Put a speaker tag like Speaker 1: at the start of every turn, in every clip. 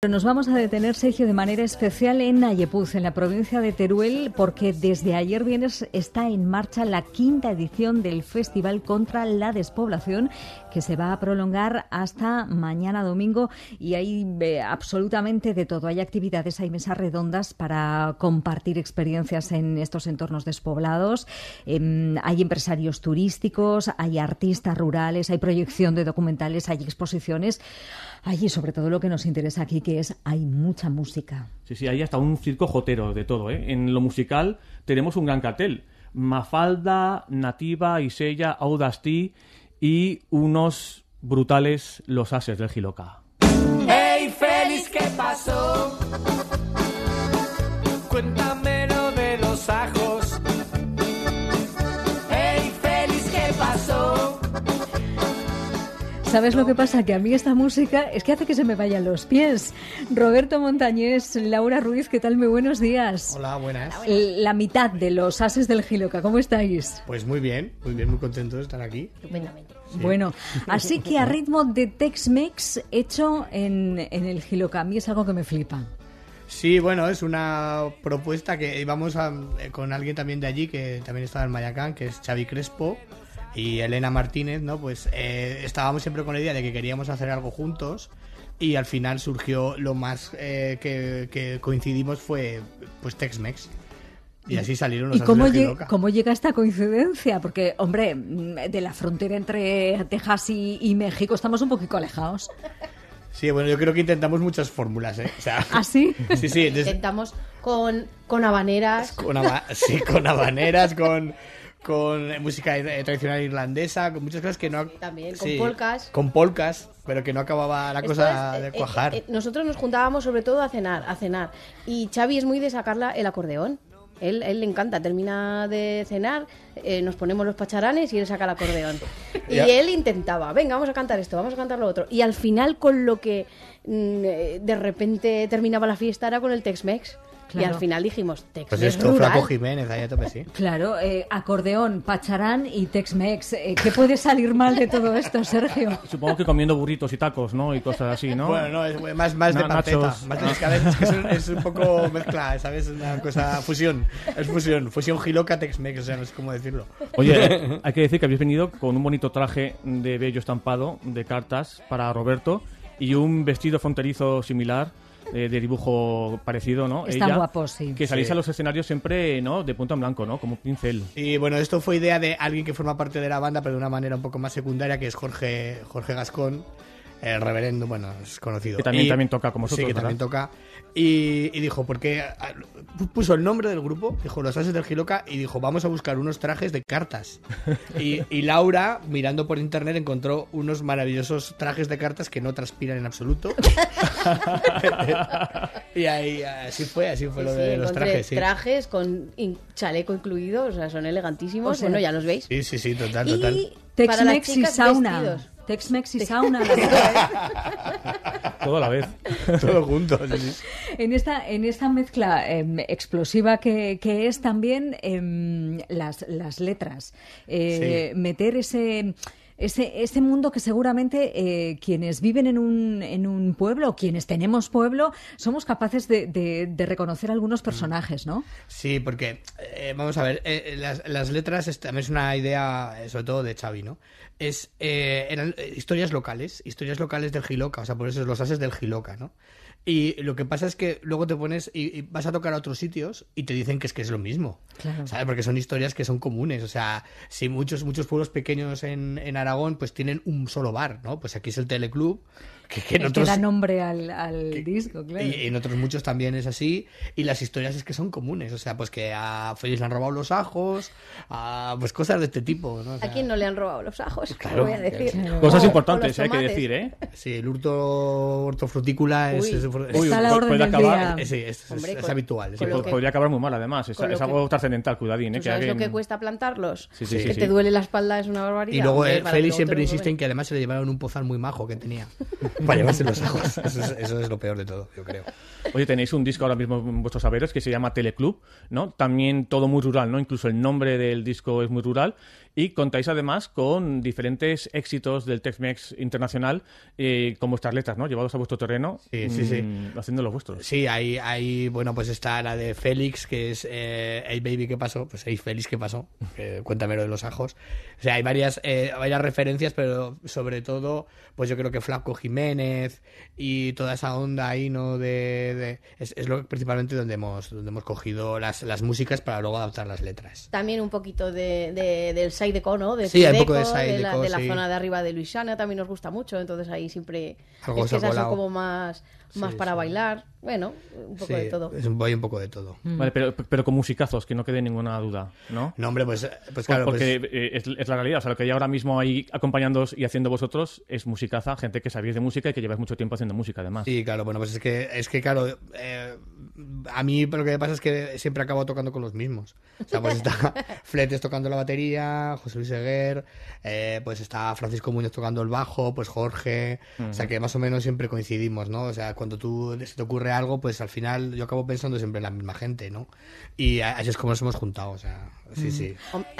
Speaker 1: Pero nos vamos a detener, Sergio, de manera especial en Ayepuz, en la provincia de Teruel, porque desde ayer viernes está en marcha la quinta edición del Festival contra la Despoblación, se va a prolongar hasta mañana domingo y hay eh, absolutamente de todo. Hay actividades, hay mesas redondas para compartir experiencias en estos entornos despoblados. Em, hay empresarios turísticos, hay artistas rurales, hay proyección de documentales, hay exposiciones. Y sobre todo, lo que nos interesa aquí, que es hay mucha música.
Speaker 2: Sí, sí, hay hasta un circo jotero de todo. ¿eh? En lo musical tenemos un gran cartel. Mafalda, Nativa, Isella, Audasti y unos brutales los ases del Giloca.
Speaker 3: ¡Hey, Félix, qué pasó! Cuéntamelo de los ajos.
Speaker 1: ¿sabes lo que pasa? Que a mí esta música es que hace que se me vayan los pies. Roberto Montañés, Laura Ruiz, ¿qué tal? Muy buenos días. Hola, buenas. La mitad de los ases del Giloca, ¿cómo estáis?
Speaker 3: Pues muy bien, muy bien, muy contento de estar aquí.
Speaker 1: Bueno, así que a ritmo de Tex-Mex hecho en, el Giloca, a mí es algo que me flipa.
Speaker 3: Sí, bueno, es una propuesta que íbamos eh, con alguien también de allí que también estaba en Mayacán, que es Xavi Crespo, y Elena Martínez, ¿no? Pues eh, estábamos siempre con la idea de que queríamos hacer algo juntos y al final surgió lo más eh, que, coincidimos fue pues Tex-Mex. Y así salieron los ¿Y cómo,
Speaker 1: llega esta coincidencia? Porque, hombre, mm, de la frontera entre Texas y, México estamos un poquito alejados.
Speaker 3: Sí, bueno, yo creo que intentamos muchas fórmulas, ¿eh? ¿Ah, sí? Sí, sí. Intentamos
Speaker 1: con, con habaneras. Con sí,
Speaker 3: con habaneras, con con música eh, tradicional irlandesa, con muchas cosas que no... también, con polcas. Con polcas, pero que no acababa la cosa de eh, eh, cuajar.
Speaker 4: nosotros nos juntábamos sobre todo a cenar, a cenar. Y Xavi es muy de sacarla el acordeón. Él, él, le encanta, termina de cenar, nos ponemos los pacharanes y él saca el acordeón. y él intentaba, venga, vamos a cantar esto, vamos a cantar lo otro. Y al final con lo que mm, de
Speaker 1: repente terminaba la fiesta era con el Tex-Mex. Y al final dijimos Tex-Mex. Pues esto, Flaco
Speaker 3: Jiménez, ahí tope, sí.
Speaker 1: Claro, eh, acordeón, pacharán y Tex-Mex. Eh, ¿Qué puede salir mal de todo esto, Sergio?
Speaker 2: Supongo que comiendo burritos y tacos, ¿no? Y cosas así, ¿no? Bueno, no, es eh, más, más de panceta.
Speaker 3: de es, un poco mezcla, ¿sabes? Es una cosa fusión. Es fusión. Fusión giloca Tex-Mex, o sea, no sé cómo decirlo. Oye,
Speaker 2: hay que decir que habéis venido con un bonito traje de bello estampado, de cartas, para Roberto, y un vestido fronterizo similar eh, de dibujo parecido, ¿no? Están Ella, sí. Que salís a los escenarios siempre, ¿no? De punto en blanco, ¿no? Como pincel.
Speaker 3: Y bueno, esto fue idea de alguien que forma parte de la banda, pero de una manera un poco más secundaria, que es Jorge, Jorge Gascón el reverendo, bueno, es conocido. Que también, también toca como nosotros, Sí, que también toca. Y, dijo, porque ah, puso el nombre del grupo, dijo Los Ases del Giloca, y dijo, vamos a buscar unos trajes de cartas. y, Laura, mirando por internet, encontró unos maravillosos trajes de cartas que no transpiran en absoluto. y ahí, así fue, así fue lo de los trajes.
Speaker 4: Trajes con chaleco incluido, o sea, son elegantísimos. bueno, ya los veis.
Speaker 3: Sí, sí, sí, total, total.
Speaker 1: Tex-Mex y sauna. Tex-Mex y sauna.
Speaker 3: Todo a la vez. Todo junto.
Speaker 1: En, esta, en esta mezcla em, explosiva que, que, es también em, las, las letras. Eh, meter ese ese, ese mundo que seguramente eh, quienes viven en un, en un pueblo, quienes tenemos pueblo, somos capaces de, de, reconocer algunos mm. personajes, ¿no?
Speaker 3: Sí, porque, eh, vamos a ver, eh, las, las, letras también es una idea, sobre todo de Xavi, ¿no? Es, eran historias locales, historias locales del Giloca, o sea, por eso es los ases del Giloca, ¿no? Y lo que pasa es que luego te pones y, vas a tocar a otros sitios y te dicen que es que es lo mismo. Claro. ¿Sabes? Porque son historias que son comunes. O sea, si muchos, muchos pueblos pequeños en, en Aragón pues tienen un solo bar, ¿no? Pues aquí es el teleclub que, que da
Speaker 1: nombre al, al disco, claro. Y
Speaker 3: en otros muchos también es así. Y las historias es que son comunes. O sea, pues que a Félix le han robado los ajos, a, pues cosas de este tipo. ¿A
Speaker 4: quién no le han robado los ajos? Pues
Speaker 3: cosas importantes, hay que decir, ¿eh? Sí, el hurto hortofrutícola es, es, acabar, es, es habitual. podría acabar muy mal, además. Es, algo trascendental, cuidadín. ¿eh? lo que
Speaker 4: cuesta plantarlos?
Speaker 2: que
Speaker 3: te duele
Speaker 4: la espalda es una barbaridad. Y luego eh, Félix siempre insiste
Speaker 3: en que además se le llevaron un pozal muy majo que tenía. para llevarse los ajos Eso es, lo peor de todo, yo creo.
Speaker 2: Oye, tenéis un disco ahora mismo en vuestros saberes que se llama Teleclub, ¿no? También todo muy rural, ¿no? Incluso el nombre del disco es muy rural. Y contáis además con diferentes éxitos del Tex-Mex internacional eh, con vuestras letras, ¿no? Llevados a vuestro terreno. Sí, sí, mm,
Speaker 3: sí. Mmm, vuestros. Sí, hay, hay, bueno, pues está la de Félix, que es eh, Baby, que pasó? Pues Hey Félix, que pasó? cuéntame lo de los ajos. O sea, hay varias, eh, varias referencias, pero sobre todo, pues yo creo que Flaco Jiménez y toda esa onda ahí, ¿no? De, es, es, lo principalmente donde hemos, donde hemos cogido las, las músicas para luego adaptar las letras.
Speaker 4: También un poquito de, del Saideco, ¿no? De sí, un poco de la, de la zona de arriba de Luisiana también nos gusta mucho, entonces ahí siempre es que esas son como más, más para bailar. Bueno, un poco de todo. Es un, voy
Speaker 2: un poco de todo. Mm. Vale, pero, pero con musicazos, que no quede ninguna duda, ¿no? No, hombre, pues, pues claro. Pues porque eh, Es, es, la realidad, o sea, lo que hay ahora mismo ahí acompañándoos y haciendo vosotros es musicaza, gente que sabéis de música y que llevas mucho tiempo haciendo música, además. Sí, claro, bueno, pues es que,
Speaker 3: es que claro, eh, a mí lo que me pasa es que siempre acabo tocando con los mismos. O sea, pues está Fletes tocando la batería, José Luis Seguer, eh, pues está Francisco Muñoz tocando el bajo, pues Jorge. O sea, que más o menos siempre coincidimos, ¿no? O sea, cuando tú se te ocurre algo, pues al final yo acabo pensando siempre en la misma gente, ¿no? Y así es como nos hemos juntado, o sea, sí, mm. sí.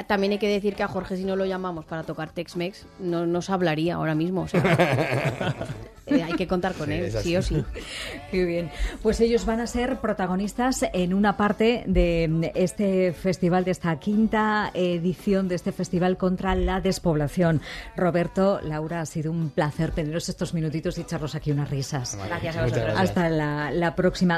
Speaker 4: También hay que decir que a Jorge, si no lo llamamos para tocar Tex-Mex, no nos
Speaker 1: hablaría ahora mismo. O sea,
Speaker 3: Eh, hay que contar con
Speaker 1: él, sí, o sí. Muy bien. Pues ellos van a ser protagonistas en una parte de mm, este festival, de esta quinta edición de este festival contra la despoblación. Roberto, Laura, ha sido un placer teneros estos minutitos y echarlos aquí unas risas. gracias a vosotros. Hasta la próxima.